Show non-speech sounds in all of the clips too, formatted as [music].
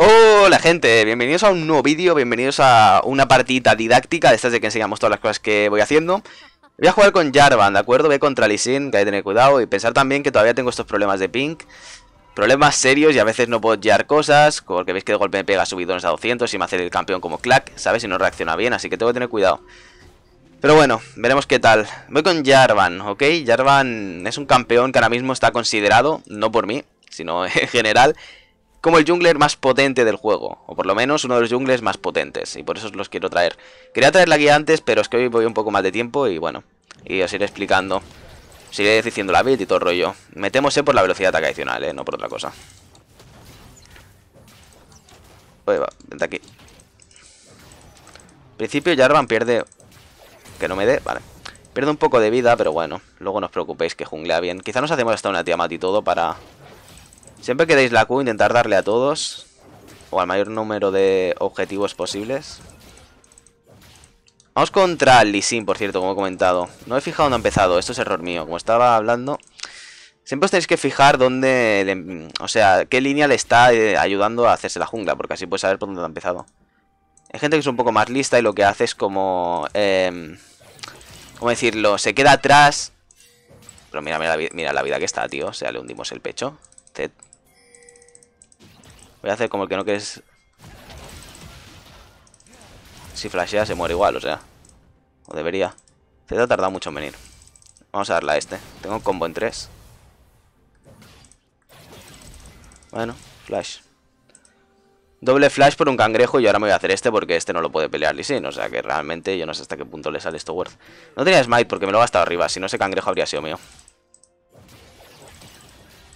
Hola gente, bienvenidos a un nuevo vídeo, bienvenidos a una partida didáctica de estas de que enseñamos todas las cosas que voy haciendo. Voy a jugar con Jarvan, ¿de acuerdo? Voy contra Lee Sin, que hay que tener cuidado y pensar también que todavía tengo estos problemas de pink. Problemas serios y a veces no puedo llevar cosas, porque veis que de golpe me pega subidones a 200 y me hace el campeón como clack, ¿sabes? Y no reacciona bien, así que tengo que tener cuidado. Pero bueno, veremos qué tal. Voy con Jarvan, ¿ok? Jarvan es un campeón que ahora mismo está considerado, no por mí, sino [laughs] en general, como el jungler más potente del juego, o por lo menos uno de los junglers más potentes, y por eso los quiero traer. Quería traer la guía antes, pero es que hoy voy un poco más de tiempo y bueno, y os iré explicando, os iré diciendo la build y todo el rollo. Metémosle por la velocidad de ataque adicional, ¿eh? no por otra cosa. Voy, va, vente aquí. En principio Jarvan pierde... Que no me dé, vale. Pierde un poco de vida, pero bueno, luego no os preocupéis que junglea bien. Quizá nos hacemos hasta una Mat y todo para Siempre que la Q, intentar darle a todos. O al mayor número de objetivos posibles. Vamos contra Lee Sin, por cierto, como he comentado. No he fijado dónde ha empezado. Esto es error mío. Como estaba hablando... Siempre os tenéis que fijar dónde... o sea, qué línea le está eh, ayudando a hacerse la jungla. Porque así puedes saber por dónde ha empezado. Hay gente que es un poco más lista y lo que hace es como... Em, ¿Cómo decirlo? Se queda atrás... Pero mira, mira, la, vida que está, tío. O sea, le hundimos el pecho. Voy a hacer como el que no quieres... Si flashea se muere igual, o sea. O debería. Z ha tardado mucho en venir. Vamos a darle a este. Tengo combo en 3. Bueno, flash. Doble flash por un cangrejo y ahora me voy a hacer este porque este no lo puede pelear Lee Sin. O sea que realmente yo no sé hasta qué punto le sale esto worth. No tenía smite porque me lo ha gastado arriba. Si no, ese cangrejo habría sido mío.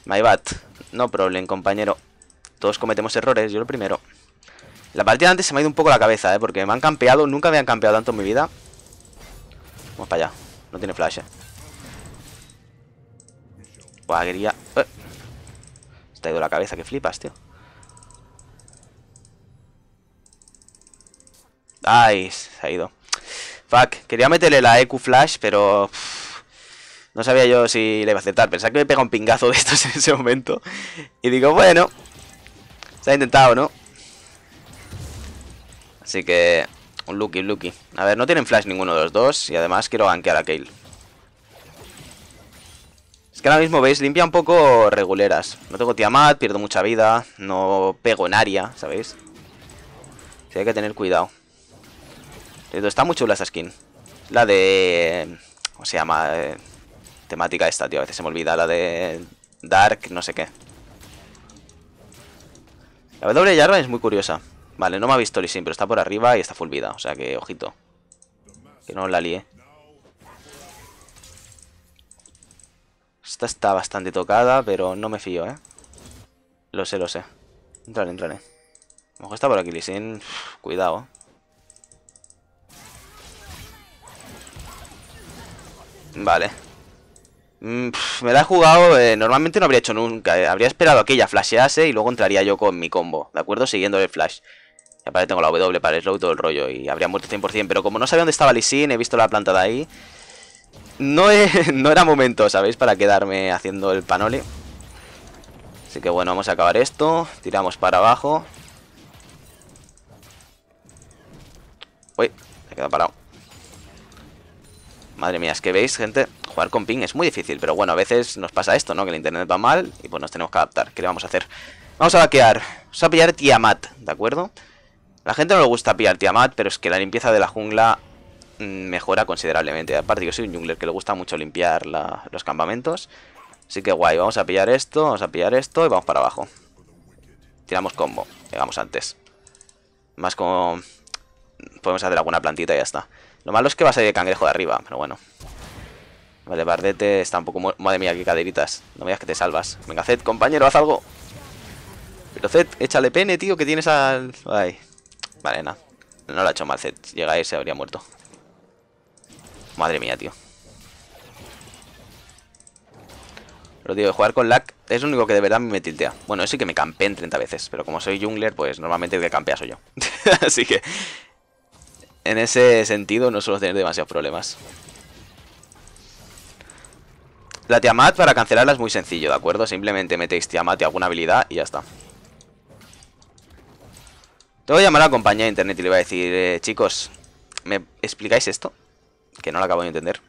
My bad. No problem, compañero. Todos cometemos errores, yo lo primero. La partida antes se me ha ido un poco la cabeza, ¿eh? Porque me han campeado, nunca me han campeado tanto en mi vida. Vamos para allá. No tiene flash, ¿eh? Buah, quería... Eh. Se ha ido la cabeza, que flipas, tío. Ay, se ha ido. Fuck, quería meterle la EQ Flash, pero... no sabía yo si le iba a aceptar. Pensaba que me pega un pingazo de estos [laughs] en ese momento. Y digo, bueno, se ha intentado, ¿no? Así que... Un Lucky, un Lucky. A ver, no tienen flash ninguno de los dos. Y además quiero banquear a Kale. Es que ahora mismo, veis, limpia un poco reguleras. No tengo Tiamat, pierdo mucha vida. No pego en área, ¿sabéis? Sí, hay que tener cuidado. Está muy chula esta skin. La de... ¿Cómo se llama? Eh, temática esta, tío. A veces se me olvida. La de... Dark, no sé qué. La W de es muy curiosa. Vale, no me ha visto Lisin, pero está por arriba y está full vida. O sea que, ojito. Que no la lié. Esta está bastante tocada, pero no me fío, ¿eh? Lo sé, lo sé. Entra, entra A lo mejor está por aquí Lisin. Cuidado. Vale. Mm, me la he jugado, eh, normalmente no habría hecho nunca. Eh, habría esperado a que ella flashease y luego entraría yo con mi combo, ¿de acuerdo? Siguiendo el flash. Y aparte tengo la W para el slow y todo el rollo y habría muerto 100%. Pero como no sabía dónde estaba Lissin, he visto la planta de ahí. No, [laughs] no era momento, ¿sabéis? Para quedarme haciendo el panole. Así que bueno, vamos a acabar esto. Tiramos para abajo. Uy, se he quedado parado. Madre mía, es que veis, gente, jugar con ping es muy difícil, pero bueno, a veces nos pasa esto, ¿no? Que el internet va mal y pues nos tenemos que adaptar. ¿Qué le vamos a hacer? Vamos a vaquear. Vamos a pillar Tiamat, ¿de acuerdo? la gente no le gusta pillar Tiamat, pero es que la limpieza de la jungla mm, mejora considerablemente. Aparte, yo soy un jungler que le gusta mucho limpiar los campamentos. Así que guay, vamos a pillar esto, vamos a pillar esto y vamos para abajo. Tiramos combo, llegamos antes. Más como... Podemos hacer alguna plantita y ya está. Lo malo es que va a salir el cangrejo de arriba, pero bueno. Vale, Bardete está un poco... Madre mía, qué caderitas. No me digas que te salvas. Venga, Zed, compañero, haz algo. Pero Zed, échale pene, tío, que tienes al... Ay. Vale, nada. No lo ha hecho mal Zed. Llega ahí, se habría muerto. Madre mía, tío. Lo tío, jugar con lag es lo único que de verdad me tiltea. Bueno, eso sí que me campeen 30 veces, pero como soy jungler, pues normalmente el que campea soy yo. [laughs] Así que en ese sentido no suelo tener demasiados problemas. La Tiamat para cancelarla es muy sencillo, ¿de acuerdo? Simplemente metéis Tiamat y alguna habilidad y ya está. Tengo que llamar a la compañía de internet y le voy a decir, eh, chicos, ¿me explicáis esto? Que no lo acabo de entender.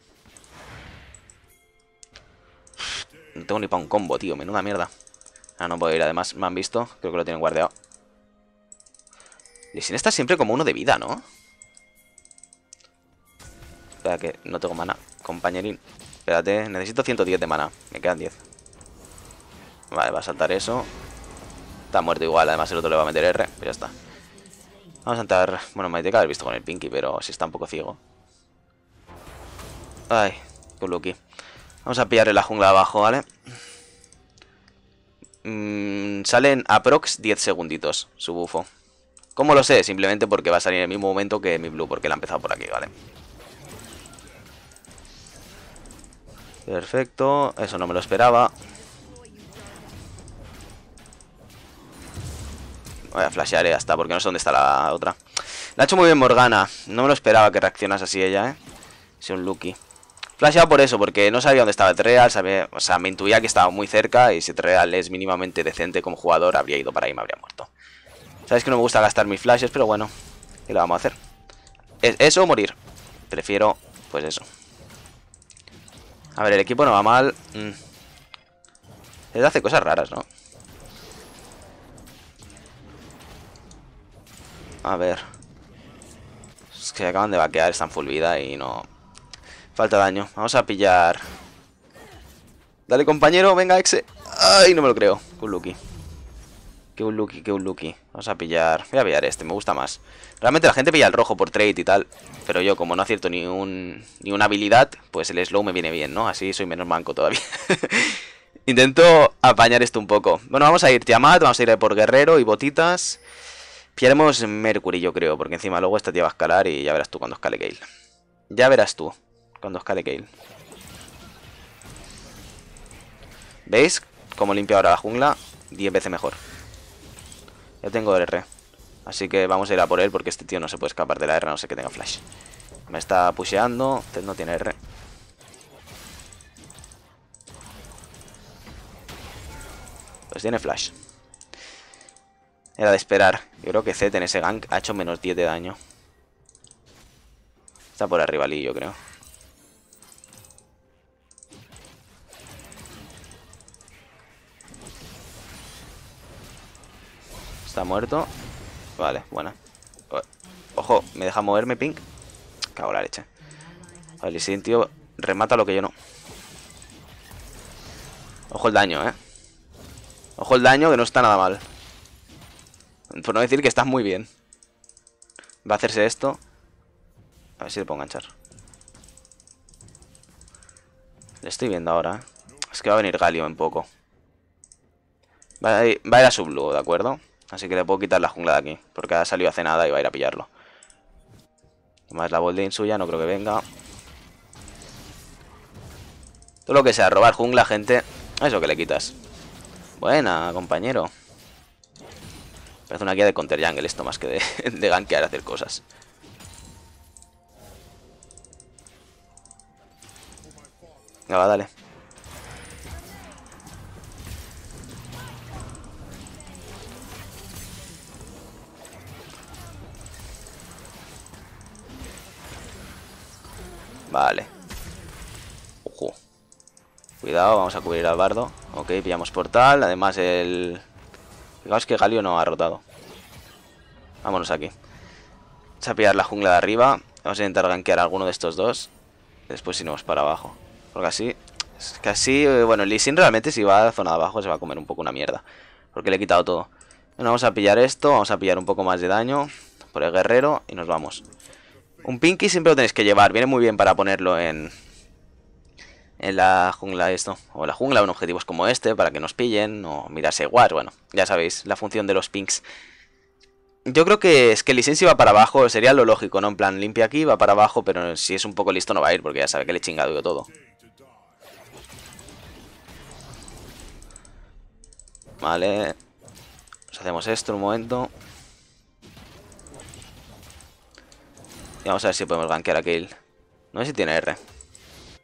No tengo ni para un combo, tío, menuda mierda. Ah, no puedo ir, además, me han visto, creo que lo tienen guardado. Y sin está siempre como uno de vida, ¿no? Espera que no tengo mana, compañerín. Espérate, necesito 110 de mana. Me quedan 10. Vale, va a saltar eso. Está muerto igual, además el otro le va a meter R. Pues ya está. Vamos a saltar... Bueno, me tiene que haber visto con el Pinky, pero si está un poco ciego. Ay, con Lucky. Vamos a pillar la jungla abajo, ¿vale? salen mm, salen aprox 10 segunditos su bufo. ¿Cómo lo sé? Simplemente porque va a salir en el mismo momento que mi blue, porque la ha empezado por aquí, ¿vale? Perfecto, eso no me lo esperaba. Voy a flashear eh, y hasta porque no sé dónde está la otra. La ha hecho muy bien Morgana. No me lo esperaba que reaccionas así ella, ¿eh? Si un Lucky. Flasheado por eso, porque no sabía dónde estaba Treal o sea, me intuía que estaba muy cerca y si Treal es mínimamente decente como jugador, habría ido para ahí y me habría muerto. Sabes que no me gusta gastar mis flashes, pero bueno, ¿qué lo vamos a hacer? eso o morir? Prefiero, pues eso. A ver, el equipo no va mal. Mm. Él hace cosas raras, ¿no? A ver. Es que acaban de vaquear, están full vida y no... Falta daño. Vamos a pillar... Dale, compañero. Venga, Exe. Ay, no me lo creo. Con Lucky. Que un lucky, que un lucky. Vamos a pillar. Voy a pillar este, me gusta más. Realmente la gente pilla el rojo por trade y tal. Pero yo, como no acierto ni un ni una habilidad, pues el slow me viene bien, ¿no? Así soy menos manco todavía. [laughs] Intento apañar esto un poco. Bueno, vamos a ir Tiamat, vamos a ir por Guerrero y Botitas. Pillaremos Mercury, yo creo, porque encima luego esta tía va a escalar y ya verás tú cuando escale Gale. Ya verás tú cuando escale Gale. ¿Veis? Como limpia ahora la jungla, 10 veces mejor. Yo tengo el R. Así que vamos a ir a por él porque este tío no se puede escapar de la R, no sé que tenga flash. Me está pusheando. Ted este no tiene R. Pues tiene flash. Era de esperar. Yo creo que Zed en ese gank ha hecho menos 10 de daño. Está por arriba Lee, yo creo. Está muerto. Vale, buena. Ojo, me deja moverme, Pink. Cago la leche. Vale, ver, tío, remata lo que yo no. Ojo el daño, eh. Ojo el daño, que no está nada mal. Por no decir que estás muy bien. Va a hacerse esto. A ver si le puedo enganchar. Le estoy viendo ahora, eh. Es que va a venir Galio en poco. va a, ir a su blue, ¿de acuerdo? Así que le puedo quitar la jungla de aquí. Porque ha salido hace nada y va a ir a pillarlo. Más la bolding suya, no creo que venga. Todo lo que sea, robar jungla, gente. Eso que le quitas. Buena, compañero. Parece una guía de counter jungle esto más que de, [laughs] de gankear hacer cosas. Venga, va, dale. Vale. Cuidado, vamos a cubrir al bardo. Ok, pillamos portal. Además el... Fijaos que Galio no ha rotado. Vámonos aquí. Vamos a pillar la jungla de arriba. Vamos a intentar gankear a alguno de estos dos. Después iremos para abajo. Porque así... Es así... Eh, bueno, Lee Sin realmente si va a la zona de abajo se va a comer un poco una mierda. Porque le he quitado todo. Bueno, vamos a pillar esto. Vamos a pillar un poco más de daño por el guerrero y nos vamos. Un pinky siempre lo tenéis que llevar. Viene muy bien para ponerlo en... En la jungla esto. O la jungla, en objetivos como este, para que nos pillen. O mirarse guard. Bueno, ya sabéis, la función de los pinks. Yo creo que es que Licencia va para abajo, sería lo lógico, ¿no? En plan, limpia aquí, va para abajo, pero si es un poco listo no va a ir porque ya sabe que le he chingado yo todo. Vale. hacemos esto un momento. Y vamos a ver si podemos gankear a Kill. No sé si tiene R.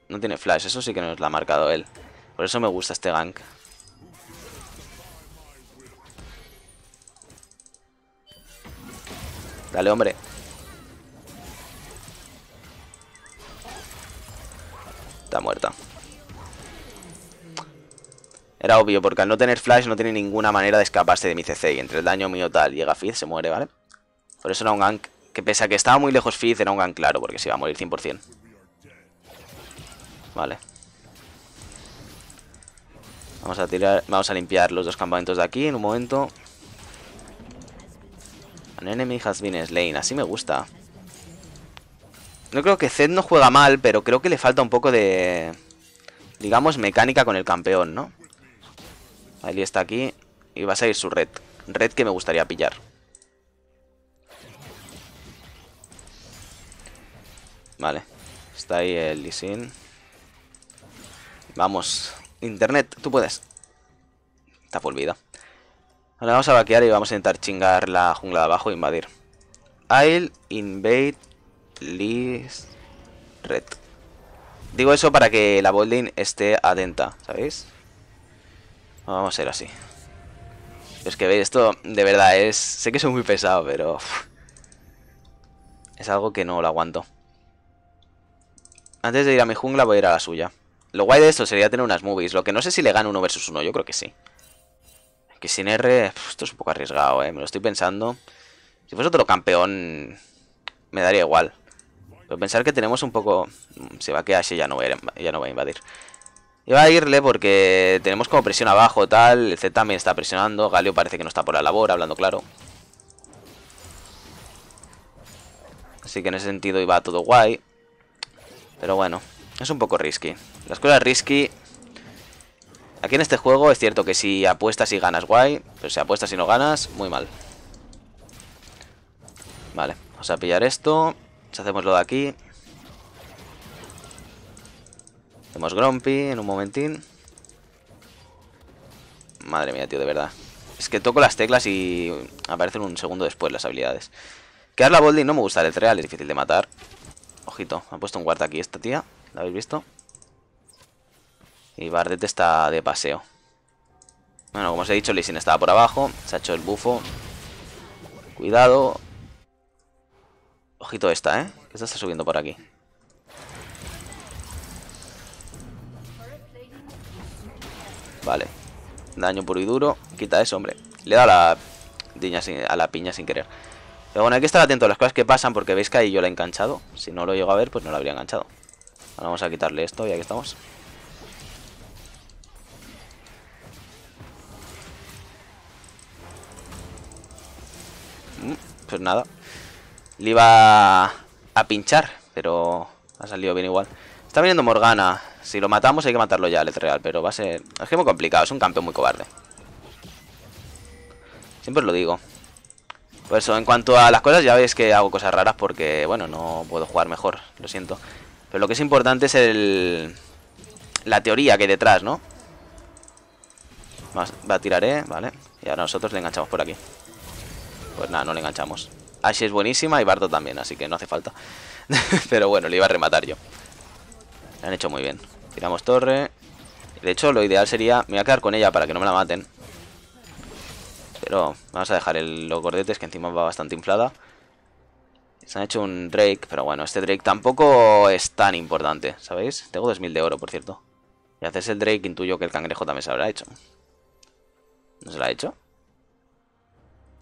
No tiene flash, eso sí que nos lo ha marcado él. Por eso me gusta este gank. Dale, hombre. Está muerta. Era obvio, porque al no tener flash no tiene ninguna manera de escaparse de mi CC. Y entre el daño mío tal llega Gafid se muere, ¿vale? Por eso era un gank que pese a que estaba muy lejos Fizz era un gan claro, porque se iba a morir 100%. Vale. Vamos a tirar, vamos a limpiar los dos campamentos de aquí en un momento. An enemy has been slain, así me gusta. No creo que Zed no juega mal, pero creo que le falta un poco de... Digamos, mecánica con el campeón, ¿no? Ahí está aquí. Y va a salir su red. Red que me gustaría pillar. Vale. Está ahí el lisin Vamos. Internet, tú puedes. Está por vida. Ahora vamos a vaquear y vamos a intentar chingar la jungla de abajo e invadir. I'll invade lis red. Digo eso para que la bolding esté atenta, ¿sabéis? Vamos a ir así. Es que veis, esto de verdad es... Sé que soy muy pesado, pero... es algo que no lo aguanto. Antes de ir a mi jungla voy a ir a la suya. Lo guay de esto sería tener unas movies. Lo que no sé si le gano uno versus uno. Yo creo que sí. Que sin R... Esto es un poco arriesgado, ¿eh? Me lo estoy pensando. Si fuese otro campeón... Me daría igual. Pero pensar que tenemos un poco... Mm, Se va que Ashe ya no, ya no va a invadir. Iba a irle porque tenemos como presión abajo, tal. El Z también está presionando. Galio parece que no está por la labor, hablando claro. Así que en ese sentido iba todo guay. Pero bueno, es un poco risky. Las cosas risky... Aquí en este juego es cierto que si apuestas y ganas, guay. Pero si apuestas y no ganas, muy mal. Vale, vamos a pillar esto. hacemos lo de aquí. Hacemos Grumpy en un momentín. Madre mía, tío, de verdad. Es que toco las teclas y aparecen un segundo después las habilidades. Quedar la Bolding no me gusta, el real es difícil de matar. Ojito, ha puesto un guarda aquí esta tía. ¿La habéis visto? Y Bardet está de paseo. Bueno, como os he dicho, Lee estaba por abajo. Se ha hecho el bufo. Cuidado. Ojito esta, ¿eh? Esta está subiendo por aquí. Vale. Daño puro y duro. Quita eso, hombre. Le da la, a la piña sin querer. Pero bueno, hay que estar atento a las cosas que pasan porque veis que ahí yo la he enganchado. Si no lo llego a ver, pues no lo habría enganchado. Ahora vamos a quitarle esto y aquí estamos. Mm, pues nada. Le iba a pinchar, pero ha salido bien igual. Está viniendo Morgana. Si lo matamos hay que matarlo ya, Letreal, pero va a ser... Es que es muy complicado, es un campeón muy cobarde. Siempre os lo digo. Pues eso, en cuanto a las cosas, ya veis que hago cosas raras porque, bueno, no puedo jugar mejor, lo siento. Pero lo que es importante es el... La teoría que hay detrás, ¿no? va a tirar ¿eh? vale. Y ahora nosotros le enganchamos por aquí. Pues nada, no le enganchamos. Ash es buenísima y Bardo también, así que no hace falta. [laughs] Pero bueno, le iba a rematar yo. Le han hecho muy bien. Tiramos torre. De hecho, lo ideal sería... Me voy a quedar con ella para que no me la maten. Pero vamos a dejar el los gordetes que encima va bastante inflada. Se han hecho un Drake, pero bueno, este Drake tampoco es tan importante, ¿sabéis? Tengo 2.000 de oro, por cierto. Y haces el Drake, intuyo que el cangrejo también se habrá hecho. ¿No se lo ha hecho?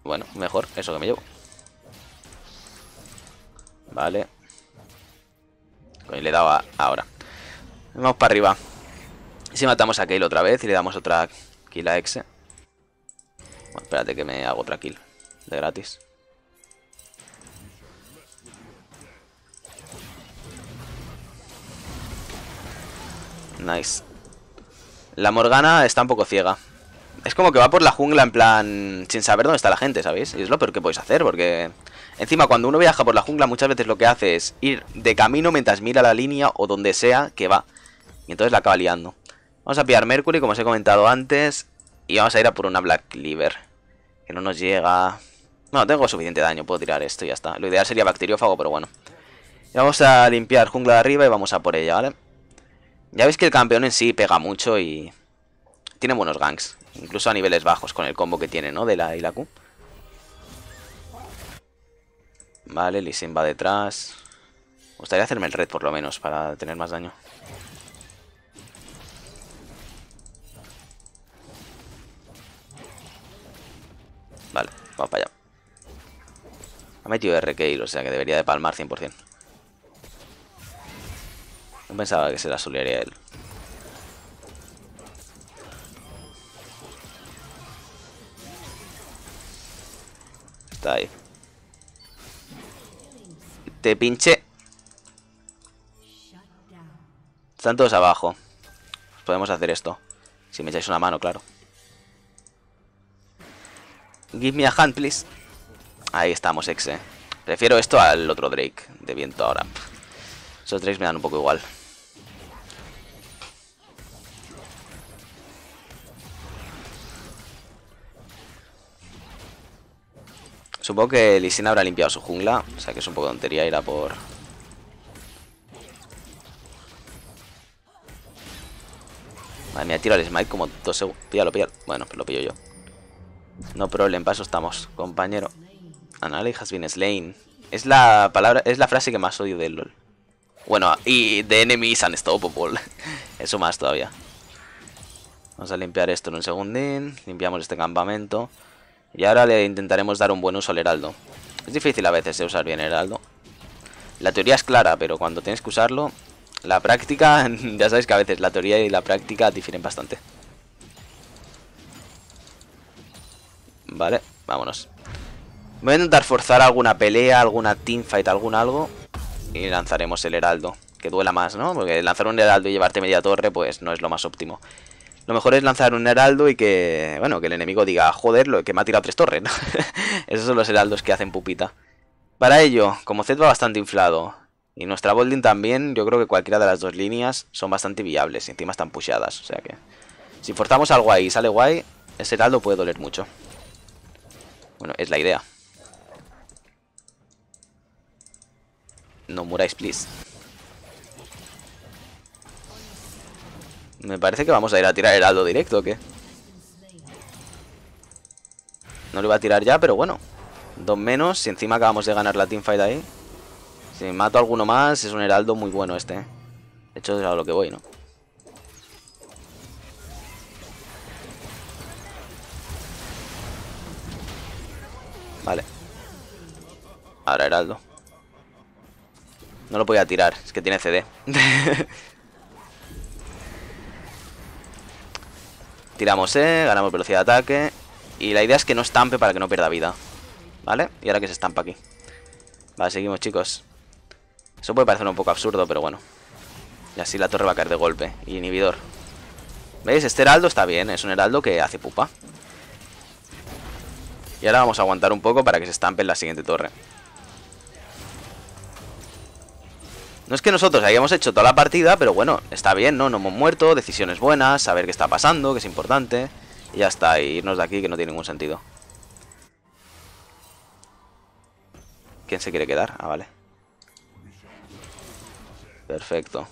Bueno, mejor, eso que me llevo. Vale. Y pues le he dado ahora. Vamos para arriba. Si matamos a Kale otra vez y le damos otra kill a Exe. Espérate que me hago otra kill. De gratis. Nice. La Morgana está un poco ciega. Es como que va por la jungla en plan... Sin saber dónde está la gente, ¿sabéis? Y es lo peor que podéis hacer porque... Encima, cuando uno viaja por la jungla, muchas veces lo que hace es ir de camino mientras mira la línea o donde sea que va. Y entonces la acaba liando. Vamos a pillar Mercury, como os he comentado antes. Y vamos a ir a por una Black Liver. Que no nos llega. No, tengo suficiente daño, puedo tirar esto y ya está. Lo ideal sería bacteriófago, pero bueno. vamos a limpiar jungla de arriba y vamos a por ella, ¿vale? Ya veis que el campeón en sí pega mucho y... Tiene buenos ganks. Incluso a niveles bajos con el combo que tiene, ¿no? De la y la Q. Vale, Sin va detrás. Me gustaría hacerme el red por lo menos para tener más daño. Ha metido RK, o sea que debería de palmar 100%. No pensaba que se la solearía él. Está ahí. Te pinche. Están todos abajo. Podemos hacer esto. Si me echáis una mano, claro. Give me a hand, please. Ahí estamos, exe. Prefiero esto al otro Drake de viento ahora. Esos Drakes me dan un poco igual. Supongo que Lisina habrá limpiado su jungla, o sea que es un poco tontería ir a por... Madre mía, tiro al smite como dos segundos. Píllalo, píllalo. Bueno, pues lo pillo yo. No problem, paso estamos, compañero. Analy has been slain. Es la palabra, es la frase que más odio del LOL. Bueno, y de enemies unstoppable. [laughs] Eso más todavía. Vamos a limpiar esto en un segundín. Limpiamos este campamento. Y ahora le intentaremos dar un buen uso al heraldo. Es difícil a veces de usar bien el heraldo. La teoría es clara, pero cuando tienes que usarlo... La práctica, [laughs] ya sabéis que a veces la teoría y la práctica difieren bastante. Vale, vámonos. Voy a intentar forzar alguna pelea, alguna teamfight, algún algo. Y lanzaremos el heraldo. Que duela más, ¿no? Porque lanzar un heraldo y llevarte media torre, pues no es lo más óptimo. Lo mejor es lanzar un heraldo y que, bueno, que el enemigo diga, joder, lo que me ha tirado tres torres, ¿no? [laughs] Esos son los heraldos que hacen pupita. Para ello, como Zed va bastante inflado y nuestra Bolding también, yo creo que cualquiera de las dos líneas son bastante viables y encima están pusheadas, o sea que... Si forzamos algo ahí y sale guay, ese heraldo puede doler mucho. Bueno, es la idea. No muráis, please. Me parece que vamos a ir a tirar heraldo directo, ¿o qué? No lo iba a tirar ya, pero bueno. Dos menos, Y encima acabamos de ganar la teamfight ahí. Si me mato alguno más, es un heraldo muy bueno este. ¿eh? De hecho, es a lo que voy, ¿no? Vale. Ahora heraldo. No lo podía tirar, es que tiene CD. [laughs] Tiramos E, ganamos velocidad de ataque. Y la idea es que no estampe para que no pierda vida. ¿Vale? Y ahora que se estampa aquí. Vale, seguimos, chicos. Eso puede parecer un poco absurdo, pero bueno. Y así la torre va a caer de golpe. Y inhibidor. ¿Veis? Este heraldo está bien. Es un heraldo que hace pupa. Y ahora vamos a aguantar un poco para que se estampe en la siguiente torre. No es que nosotros hayamos hecho toda la partida, pero bueno, está bien, ¿no? No hemos muerto, decisiones buenas, saber qué está pasando, que es importante. Y ya está, irnos de aquí que no tiene ningún sentido. ¿Quién se quiere quedar? Ah, vale. Perfecto.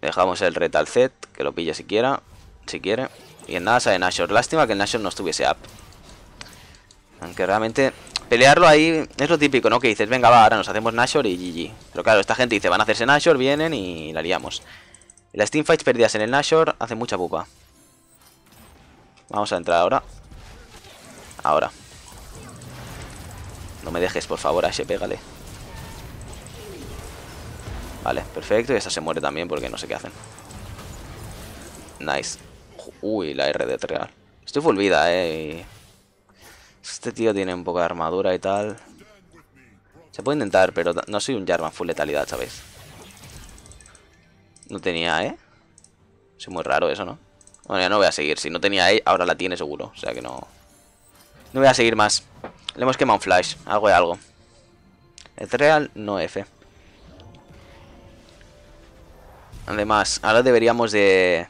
Dejamos el set, que lo pille siquiera. si quiere. Y en nada sale Nashor. Lástima que el Nashor no estuviese up. Aunque realmente Pelearlo ahí es lo típico, ¿no? Que dices, venga, va, ahora nos hacemos Nashor y GG. Pero claro, esta gente dice, van a hacerse Nashor, vienen y la liamos. Las teamfights perdidas en el Nashor hacen mucha pupa. Vamos a entrar ahora. Ahora. No me dejes, por favor, ese pégale. Vale, perfecto. Y esta se muere también porque no sé qué hacen. Nice. Uy, la R de Estoy full vida, eh. Este tío tiene un poco de armadura y tal. Se puede intentar, pero no soy un Jarvan full letalidad, ¿sabéis? No tenía, ¿eh? Es muy raro eso, ¿no? Bueno, ya no voy a seguir. Si no tenía E, ahora la tiene seguro. O sea que no... No voy a seguir más. Le hemos quemado un flash. Algo de algo. Etreal, no F. Además, ahora deberíamos de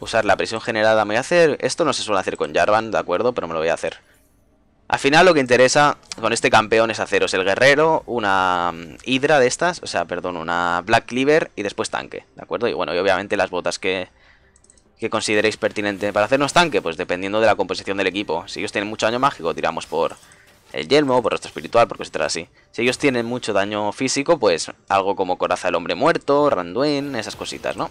usar la presión generada. Me voy a hacer... Esto no se suele hacer con Jarvan, ¿de acuerdo? Pero me lo voy a hacer. Al final lo que interesa con este campeón es haceros el guerrero, una mm, hidra de estas, o sea, perdón, una Black Cleaver y después tanque, ¿de acuerdo? Y bueno, y obviamente las botas que, consideréis pertinente para hacernos tanque, pues dependiendo de la composición del equipo. Si ellos tienen mucho daño mágico, tiramos por el yelmo, por nuestro espiritual, por cosas así. Si ellos tienen mucho daño físico, pues algo como coraza del hombre muerto, Randuin, esas cositas, ¿no?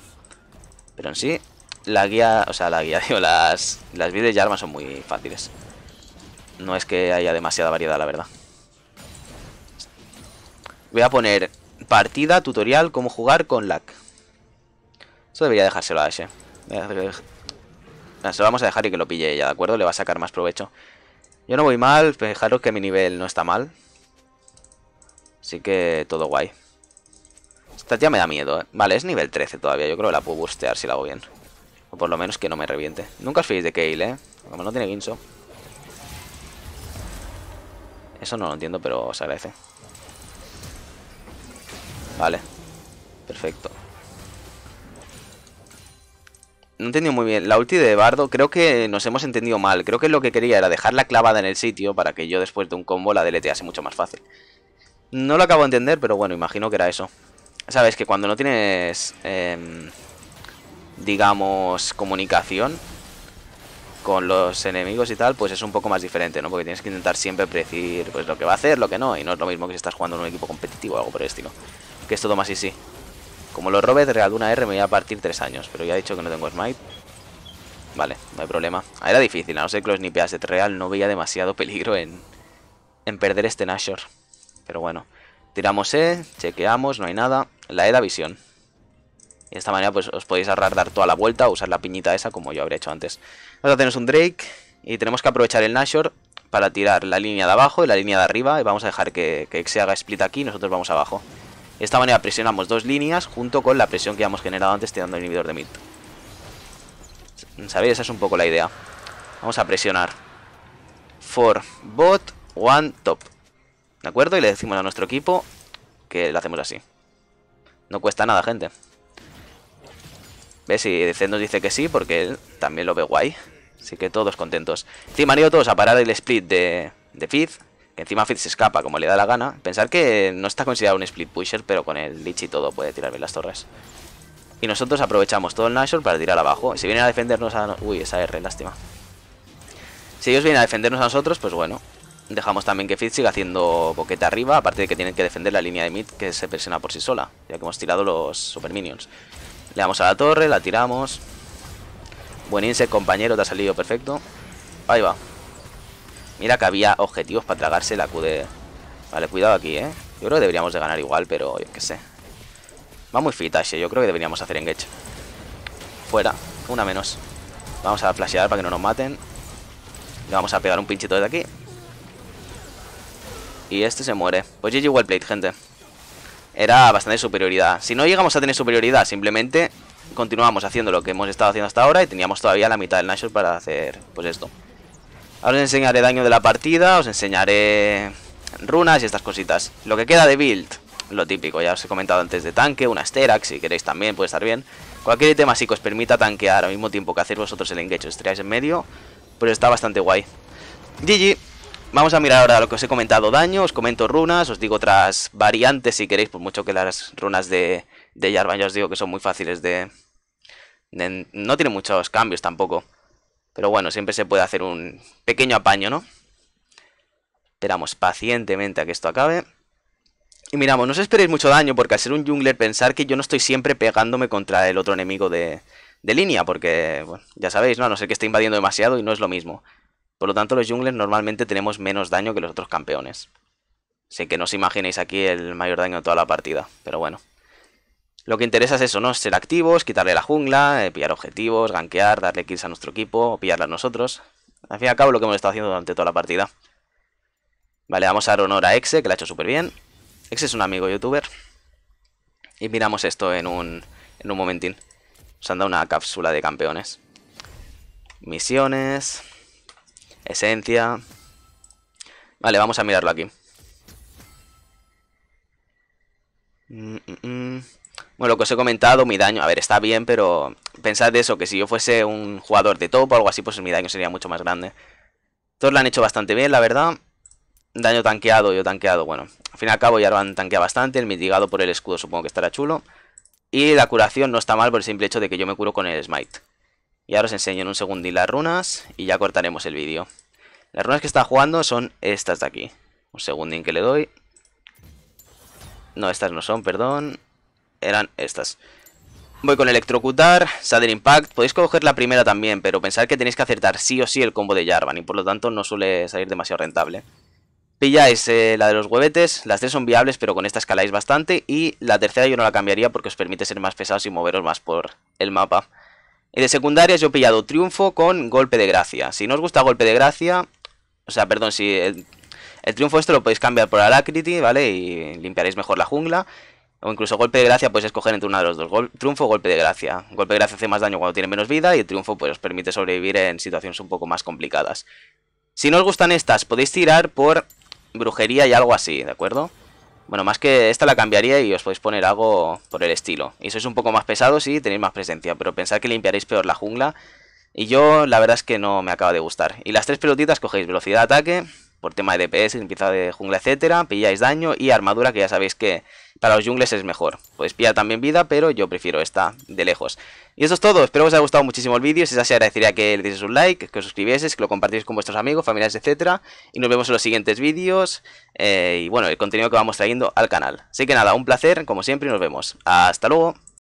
Pero en sí, la guía, o sea, la guía, [laughs] digo, las, las vidas y armas son muy fáciles. No es que haya demasiada variedad, la verdad. Voy a poner partida, tutorial, cómo jugar con lag. Eso debería dejárselo a ese Se lo vamos a dejar y que lo pille ella, ¿de acuerdo? Le va a sacar más provecho. Yo no voy mal, fijaros que mi nivel no está mal. Así que todo guay. Esta ya me da miedo, ¿eh? Vale, es nivel 13 todavía. Yo creo que la puedo bustear si la hago bien. O por lo menos que no me reviente. Nunca os fui de Kale, ¿eh? Como no tiene guinso. Eso no lo entiendo, pero se agradece. Vale. Perfecto. No he entendido muy bien. La ulti de Bardo creo que nos hemos entendido mal. Creo que lo que quería era dejarla clavada en el sitio para que yo después de un combo la deletease mucho más fácil. No lo acabo de entender, pero bueno, imagino que era eso. Sabes que cuando no tienes, em, digamos, comunicación, con los enemigos y tal, pues es un poco más diferente, ¿no? Porque tienes que intentar siempre predecir pues, lo que va a hacer, lo que no, y no es lo mismo que si estás jugando en un equipo competitivo o algo por el estilo. Que es todo más y sí Como lo robé, real una R, me voy a partir tres años, pero ya he dicho que no tengo smite. Vale, no hay problema. Ah, era difícil, a no ser que los nipeas de real no veía demasiado peligro en, en perder este Nashor. Pero bueno, tiramos E, chequeamos, no hay nada. La E da visión. Y de esta manera pues os podéis ahorrar dar toda la vuelta o usar la piñita esa como yo habría hecho antes. Vamos a tener un Drake y tenemos que aprovechar el Nashor para tirar la línea de abajo y la línea de arriba. Y vamos a dejar que, se haga split aquí y nosotros vamos abajo. De esta manera presionamos dos líneas junto con la presión que habíamos generado antes tirando el inhibidor de mid. ¿Sabéis? Esa es un poco la idea. Vamos a presionar. For bot one top. ¿De acuerdo? Y le decimos a nuestro equipo que lo hacemos así. No cuesta nada, gente si Y nos dice que sí, porque él también lo ve guay. Así que todos contentos. Encima han todos a parar el split de, de Fizz. Que encima Fizz se escapa como le da la gana. Pensar que no está considerado un split pusher, pero con el Lich y todo puede tirar bien las torres. Y nosotros aprovechamos todo el Nashor para tirar abajo. Si vienen a defendernos a... Uy, esa R, lástima. Si ellos vienen a defendernos a nosotros, pues bueno. Dejamos también que Fizz siga haciendo boquete arriba. Aparte de que tienen que defender la línea de mid que se presiona por sí sola. Ya que hemos tirado los super minions. Le damos a la torre, la tiramos. Buen insect, compañero, te ha salido perfecto. Ahí va. Mira que había objetivos para tragarse la Q de... Vale, cuidado aquí, ¿eh? Yo creo que deberíamos de ganar igual, pero yo qué sé. Va muy fita ese. Yo creo que deberíamos hacer engage. Fuera. Una menos. Vamos a flashear para que no nos maten. Le vamos a pegar un pinchito de aquí. Y este se muere. Pues GG plate, gente era bastante superioridad. Si no llegamos a tener superioridad, simplemente continuamos haciendo lo que hemos estado haciendo hasta ahora y teníamos todavía la mitad del Nashor para hacer pues esto. Ahora os enseñaré daño de la partida, os enseñaré runas y estas cositas. Lo que queda de build, lo típico, ya os he comentado antes de tanque, una Sterak si queréis también puede estar bien. Cualquier tema así que os permita tanquear al mismo tiempo que hacer vosotros el engage, os en medio, pero pues está bastante guay. GG. Vamos a mirar ahora lo que os he comentado daño, os comento runas, os digo otras variantes si queréis, por mucho que las runas de, de Jarvan ya os digo que son muy fáciles de, No tiene muchos cambios tampoco, pero bueno, siempre se puede hacer un pequeño apaño, ¿no? Esperamos pacientemente a que esto acabe. Y miramos, no os esperéis mucho daño, porque al ser un jungler, pensar que yo no estoy siempre pegándome contra el otro enemigo de, de línea, porque, bueno, ya sabéis, ¿no? A no ser que esté invadiendo demasiado y no es lo mismo. Por lo tanto, los jungles normalmente tenemos menos daño que los otros campeones. Sé que no os imaginéis aquí el mayor daño de toda la partida, pero bueno. Lo que interesa es eso, ¿no? Ser activos, quitarle la jungla, eh, pillar objetivos, gankear, darle kills a nuestro equipo, o pillarla a nosotros. Al fin y al cabo, lo que hemos estado haciendo durante toda la partida. Vale, vamos a dar honor a Exe, que la ha hecho súper bien. Exe es un amigo youtuber. Y miramos esto en un, en un momentín. Os han dado una cápsula de campeones. Misiones. Esencia. Vale, vamos a mirarlo aquí. Mm, mm, mm. Bueno, lo que os he comentado, mi daño, a ver, está bien, pero pensad eso, que si yo fuese un jugador de top o algo así, pues mi daño sería mucho más grande. Todos lo han hecho bastante bien, la verdad. Daño tanqueado, yo tanqueado, bueno. Al fin y al cabo ya lo han tanqueado bastante, el mitigado por el escudo supongo que estará chulo. Y la curación no está mal por el simple hecho de que yo me curo con el smite. Y ahora os enseño en un segundín las runas y ya cortaremos el vídeo. Las runas que está jugando son estas de aquí. Un segundín que le doy. No, estas no son, perdón. Eran estas. Voy con electrocutar, Sadder Impact. Podéis coger la primera también, pero pensad que tenéis que acertar sí o sí el combo de Jarvan y por lo tanto no suele salir demasiado rentable. Pilláis la de los huevetes, las tres son viables, pero con esta escaláis bastante. Y la tercera yo no la cambiaría porque os permite ser más pesados y moveros más por el mapa. Y de secundarias yo he pillado triunfo con golpe de gracia. Si no os gusta golpe de gracia, o sea, perdón, si el, triunfo esto lo podéis cambiar por alacrity, ¿vale? Y limpiaréis mejor la jungla. O incluso golpe de gracia podéis escoger entre una de los dos. triunfo o golpe de gracia. Golpe de gracia hace más daño cuando tiene menos vida y el triunfo pues os permite sobrevivir en situaciones un poco más complicadas. Si no os gustan estas, podéis tirar por brujería y algo así, ¿de acuerdo? Bueno, más que esta la cambiaría y os podéis poner algo por el estilo. Y sois un poco más pesados y tenéis más presencia, pero pensad que limpiaréis peor la jungla. Y yo la verdad es que no me acaba de gustar. Y las tres pelotitas cogéis velocidad de ataque, por tema de DPS, e limpieza de jungla, etcétera, pilláis daño y armadura que ya sabéis que para los jungles es mejor. Pues pillar también vida, pero yo prefiero esta de lejos. Y eso es todo, espero que os haya gustado muchísimo el vídeo, si es así agradecería que le deis un like, que os suscribieses, que lo compartís con vuestros amigos, familiares, etcétera. Y nos vemos en los siguientes vídeos eh, y bueno, el contenido que vamos trayendo al canal. Así que nada, un placer, como siempre, y nos vemos. Hasta luego.